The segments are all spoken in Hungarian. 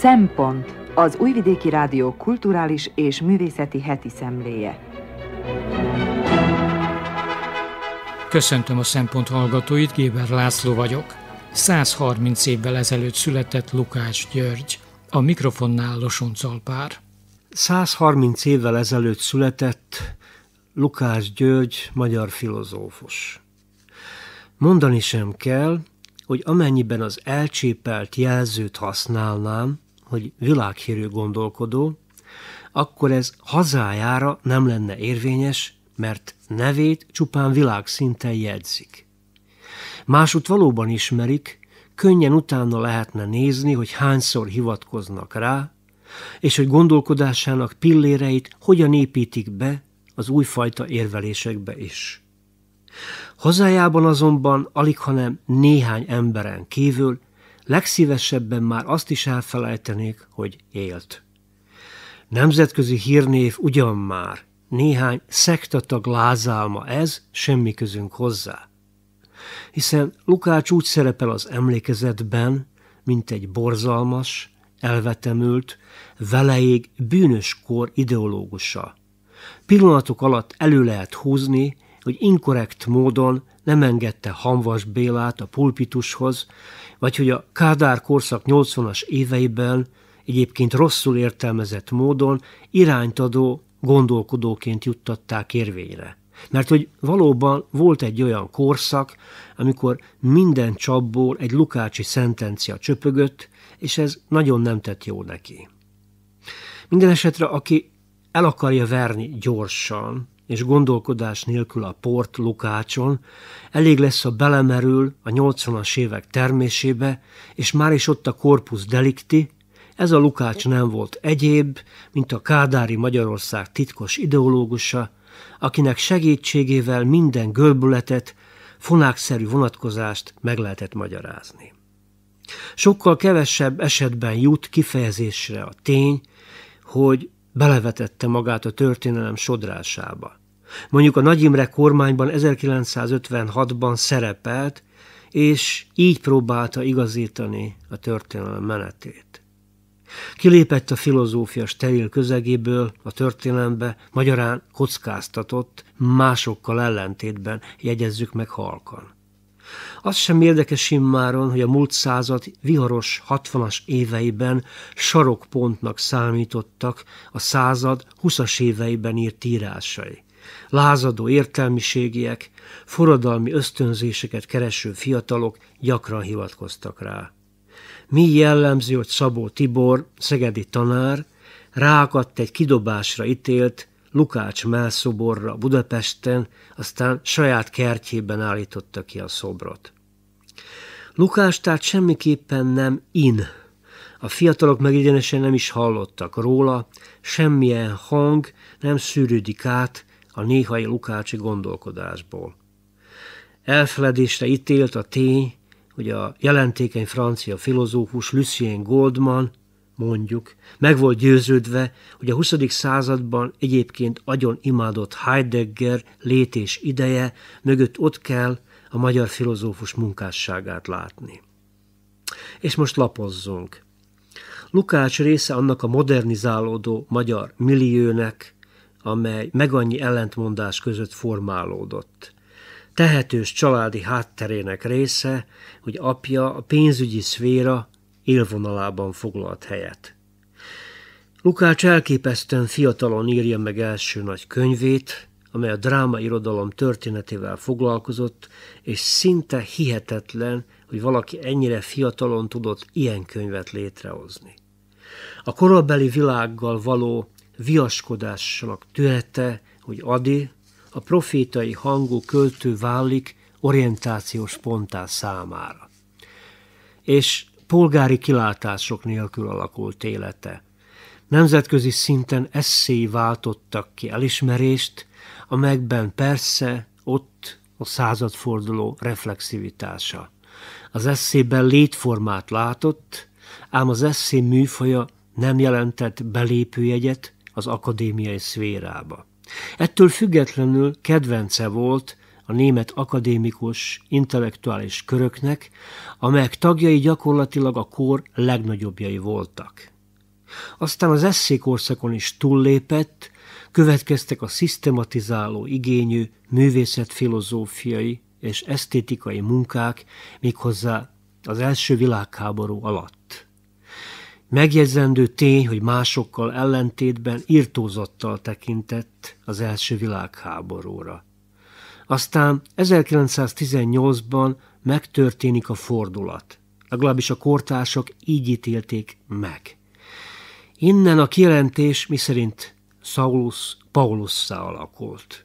Szempont az Újvidéki Rádió kulturális és művészeti heti szemléje. Köszöntöm a Szempont hallgatóit, Géber László vagyok. 130 évvel ezelőtt született Lukács György, a mikrofonnál Losonc Alpár. 130 évvel ezelőtt született Lukács György, magyar filozófus. Mondani sem kell, hogy amennyiben az elcsépelt jelzőt használnám, hogy világhírű gondolkodó, akkor ez hazájára nem lenne érvényes, mert nevét csupán világszinten jegyzik. Másút valóban ismerik, könnyen utána lehetne nézni, hogy hányszor hivatkoznak rá, és hogy gondolkodásának pilléreit hogyan építik be az újfajta érvelésekbe is. Hazájában azonban alig, hanem néhány emberen kívül legszívesebben már azt is elfelejtenék, hogy élt. Nemzetközi hírnév ugyan már, néhány szektatag lázálma ez, semmi közünk hozzá. Hiszen Lukács úgy szerepel az emlékezetben, mint egy borzalmas, elvetemült, veleig bűnös kor ideológusa. Pillanatok alatt elő lehet húzni, hogy inkorrekt módon nem engedte Hamvas Bélát a pulpitushoz, vagy hogy a Kádár korszak 80-as éveiben egyébként rosszul értelmezett módon iránytadó gondolkodóként juttatták érvényre. Mert hogy valóban volt egy olyan korszak, amikor minden csapból egy lukácsi szentencia csöpögött, és ez nagyon nem tett jó neki. Minden esetre, aki el akarja verni gyorsan, és gondolkodás nélkül a port Lukácson, elég lesz, ha belemerül a 80-as évek termésébe, és már is ott a korpusz delikti, ez a Lukács nem volt egyéb, mint a Kádári Magyarország titkos ideológusa, akinek segítségével minden görbületet, fonákszerű vonatkozást meg lehetett magyarázni. Sokkal kevesebb esetben jut kifejezésre a tény, hogy belevetette magát a történelem sodrásába. Mondjuk a Nagy Imre kormányban 1956-ban szerepelt, és így próbálta igazítani a történelem menetét. Kilépett a filozófia steril közegéből a történelembe, magyarán kockáztatott, másokkal ellentétben jegyezzük meg halkan. Az sem érdekes immáron, hogy a múlt század viharos 60-as éveiben sarokpontnak számítottak a század 20-as éveiben írt írásai lázadó értelmiségiek, forradalmi ösztönzéseket kereső fiatalok gyakran hivatkoztak rá. Mi jellemző, hogy Szabó Tibor, szegedi tanár, ráakadt egy kidobásra ítélt Lukács Melszoborra Budapesten, aztán saját kertjében állította ki a szobrot. Lukács tehát semmiképpen nem in. A fiatalok meg egyenesen nem is hallottak róla, semmilyen hang nem szűrődik át a néhai lukácsi gondolkodásból. Elfeledésre ítélt a tény, hogy a jelentékeny francia filozófus Lucien Goldman, mondjuk, meg volt győződve, hogy a 20. században egyébként agyon imádott Heidegger létés ideje mögött ott kell a magyar filozófus munkásságát látni. És most lapozzunk. Lukács része annak a modernizálódó magyar milliónek, amely megannyi ellentmondás között formálódott. Tehetős családi hátterének része, hogy apja a pénzügyi szféra élvonalában foglalt helyet. Lukács elképesztően fiatalon írja meg első nagy könyvét, amely a dráma irodalom történetével foglalkozott, és szinte hihetetlen, hogy valaki ennyire fiatalon tudott ilyen könyvet létrehozni. A korabeli világgal való viaskodásnak tühette, hogy Adi, a profétai hangú költő válik orientációs ponttá számára. És polgári kilátások nélkül alakult élete. Nemzetközi szinten eszély váltottak ki elismerést, amelyekben persze ott a századforduló reflexivitása. Az eszében létformát látott, ám az eszé műfaja nem jelentett belépőjegyet, az akadémiai szférába. Ettől függetlenül kedvence volt a német akadémikus, intellektuális köröknek, amelyek tagjai gyakorlatilag a kor legnagyobbjai voltak. Aztán az eszékorszakon is túllépett, következtek a szisztematizáló igényű művészetfilozófiai és esztétikai munkák, méghozzá az első világháború alatt. Megjegyzendő tény, hogy másokkal ellentétben írtózattal tekintett az első világháborúra. Aztán 1918-ban megtörténik a fordulat. Legalábbis a kortársak így ítélték meg. Innen a kijelentés, miszerint Saulus Paulussá alakult.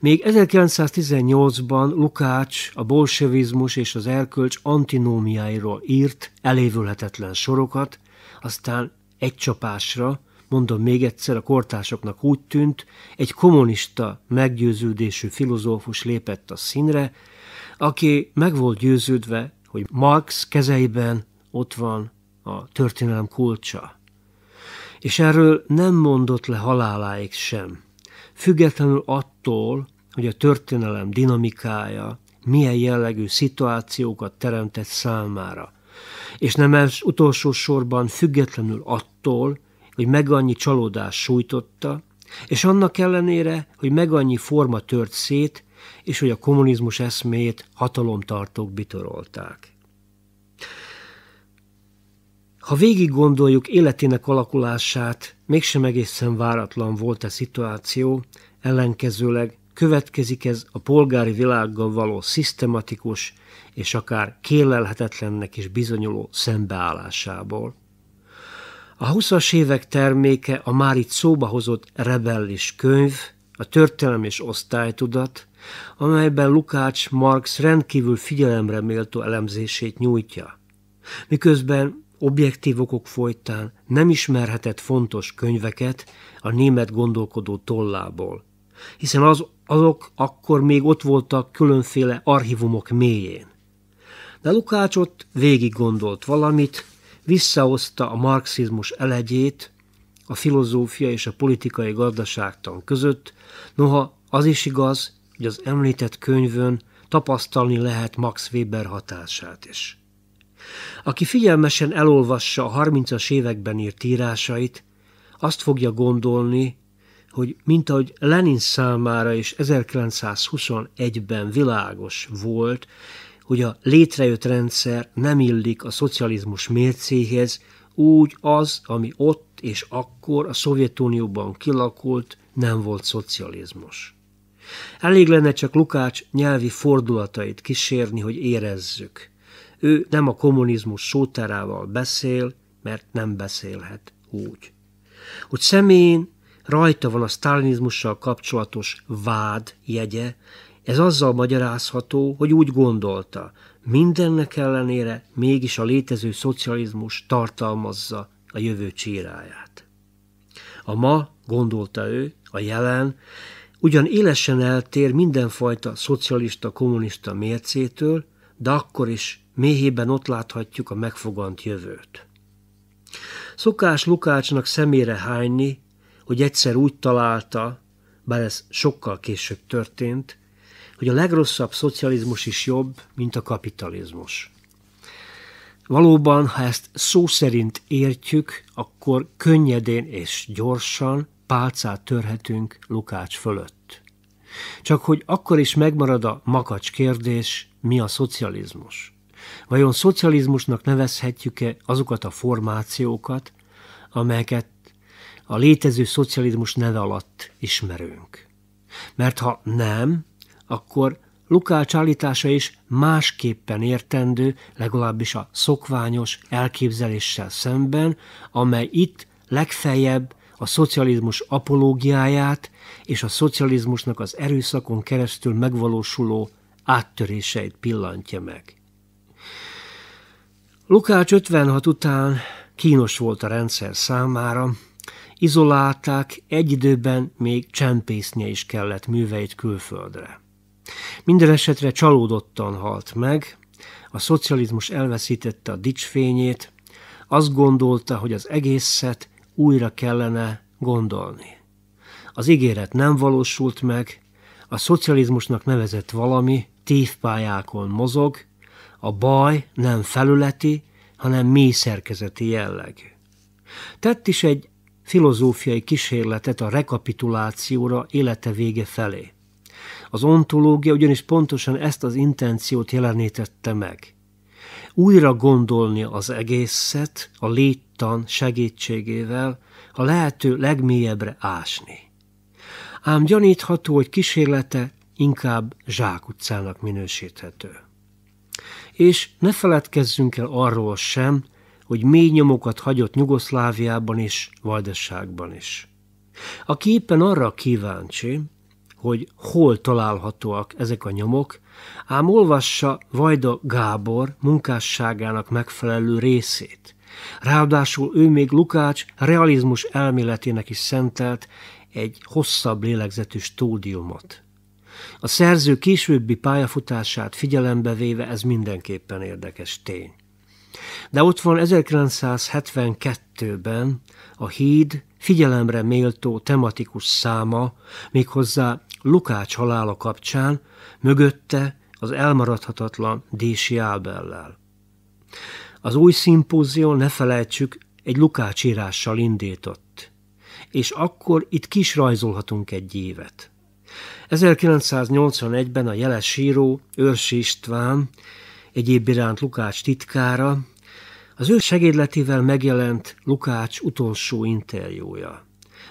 Még 1918-ban Lukács a bolsevizmus és az erkölcs antinómiáiról írt elévülhetetlen sorokat, aztán egy csapásra, mondom még egyszer, a kortársoknak úgy tűnt, egy kommunista meggyőződésű filozófus lépett a színre, aki meg volt győződve, hogy Marx kezeiben ott van a történelem kulcsa. És erről nem mondott le haláláig sem. Függetlenül attól, hogy a történelem dinamikája milyen jellegű szituációkat teremtett számára – és nem ez utolsó sorban függetlenül attól, hogy meg annyi csalódás sújtotta, és annak ellenére, hogy meg annyi forma tört szét, és hogy a kommunizmus eszmét hatalomtartók bitorolták. Ha végig gondoljuk életének alakulását, mégsem egészen váratlan volt a szituáció, ellenkezőleg következik ez a polgári világgal való szisztematikus és akár kélelhetetlennek is bizonyuló szembeállásából. A 20-as évek terméke a már itt szóba hozott rebellis könyv, a történelem és osztálytudat, amelyben Lukács Marx rendkívül figyelemre méltó elemzését nyújtja. Miközben objektív okok folytán nem ismerhetett fontos könyveket a német gondolkodó tollából hiszen az, azok akkor még ott voltak különféle archívumok mélyén. De Lukácsot végig gondolt valamit, visszahozta a marxizmus elegyét, a filozófia és a politikai gazdaságtan között, noha az is igaz, hogy az említett könyvön tapasztalni lehet Max Weber hatását is. Aki figyelmesen elolvassa a 30-as években írt írásait, azt fogja gondolni, hogy mint ahogy Lenin számára is 1921-ben világos volt, hogy a létrejött rendszer nem illik a szocializmus mércéhez, úgy az, ami ott és akkor a Szovjetunióban kilakult, nem volt szocializmus. Elég lenne csak Lukács nyelvi fordulatait kísérni, hogy érezzük. Ő nem a kommunizmus szótárával beszél, mert nem beszélhet úgy. Hogy személyén rajta van a sztálinizmussal kapcsolatos vád jegye, ez azzal magyarázható, hogy úgy gondolta, mindennek ellenére mégis a létező szocializmus tartalmazza a jövő csíráját. A ma, gondolta ő, a jelen, ugyan élesen eltér mindenfajta szocialista-kommunista mércétől, de akkor is méhében ott láthatjuk a megfogant jövőt. Szokás Lukácsnak szemére hányni, hogy egyszer úgy találta, bár ez sokkal később történt, hogy a legrosszabb szocializmus is jobb, mint a kapitalizmus. Valóban, ha ezt szó szerint értjük, akkor könnyedén és gyorsan pálcát törhetünk Lukács fölött. Csak hogy akkor is megmarad a makacs kérdés, mi a szocializmus. Vajon szocializmusnak nevezhetjük-e azokat a formációkat, amelyeket a létező szocializmus neve alatt ismerünk. Mert ha nem, akkor Lukács állítása is másképpen értendő, legalábbis a szokványos elképzeléssel szemben, amely itt legfeljebb a szocializmus apológiáját és a szocializmusnak az erőszakon keresztül megvalósuló áttöréseit pillantja meg. Lukács 56 után kínos volt a rendszer számára, izolálták, egy időben még csempésznie is kellett műveit külföldre. Minden esetre csalódottan halt meg, a szocializmus elveszítette a dicsfényét, azt gondolta, hogy az egészet újra kellene gondolni. Az ígéret nem valósult meg, a szocializmusnak nevezett valami tévpályákon mozog, a baj nem felületi, hanem mély szerkezeti jellegű. Tett is egy filozófiai kísérletet a rekapitulációra élete vége felé. Az ontológia ugyanis pontosan ezt az intenciót jelenítette meg. Újra gondolni az egészet a léttan segítségével, a lehető legmélyebbre ásni. Ám gyanítható, hogy kísérlete inkább zsákutcának minősíthető. És ne feledkezzünk el arról sem, hogy mély nyomokat hagyott Nyugoszláviában is, Vajdaságban is. Aki éppen arra kíváncsi, hogy hol találhatóak ezek a nyomok, ám olvassa Vajda Gábor munkásságának megfelelő részét. Ráadásul ő még Lukács realizmus elméletének is szentelt egy hosszabb lélegzetű stúdiumot. A szerző későbbi pályafutását figyelembe véve ez mindenképpen érdekes tény. De ott van 1972-ben a híd figyelemre méltó tematikus száma, méghozzá Lukács halála kapcsán, mögötte az elmaradhatatlan Dési Ábellel. Az új szimpózió, ne felejtsük, egy Lukács írással indított, és akkor itt kis rajzolhatunk egy évet. 1981-ben a jeles író Őrsi István egyéb iránt Lukács titkára, az ő segédletével megjelent Lukács utolsó interjúja,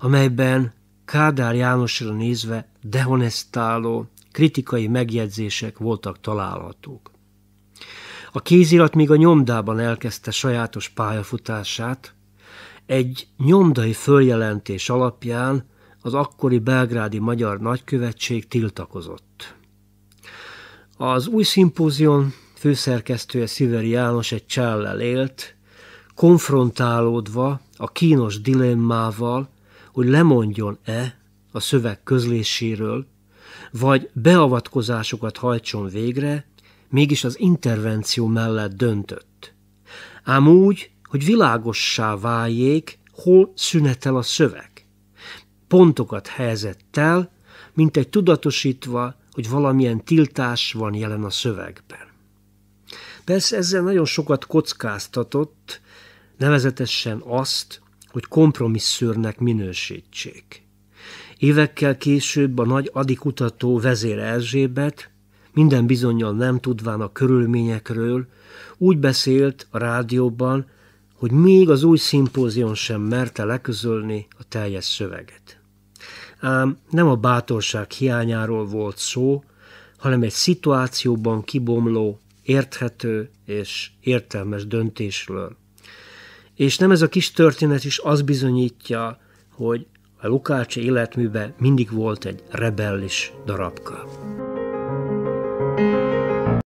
amelyben Kádár Jánosra nézve dehonestáló, kritikai megjegyzések voltak találhatók. A kézirat még a nyomdában elkezdte sajátos pályafutását, egy nyomdai följelentés alapján az akkori belgrádi magyar nagykövetség tiltakozott. Az új szimpózion főszerkesztője Szilveri János egy csellel élt, konfrontálódva a kínos dilemmával, hogy lemondjon-e a szöveg közléséről, vagy beavatkozásokat hajtson végre, mégis az intervenció mellett döntött. Ám úgy, hogy világossá váljék, hol szünetel a szöveg. Pontokat helyezett el, mint egy tudatosítva, hogy valamilyen tiltás van jelen a szövegben. Persze ezzel nagyon sokat kockáztatott, nevezetesen azt, hogy kompromisszőrnek minősítsék. Évekkel később a nagy adikutató vezér Erzsébet, minden bizonyal nem tudván a körülményekről, úgy beszélt a rádióban, hogy még az új szimpózion sem merte leközölni a teljes szöveget. Ám nem a bátorság hiányáról volt szó, hanem egy szituációban kibomló érthető és értelmes döntésről. És nem ez a kis történet is az bizonyítja, hogy a Lukács életműben mindig volt egy rebellis darabka. thank you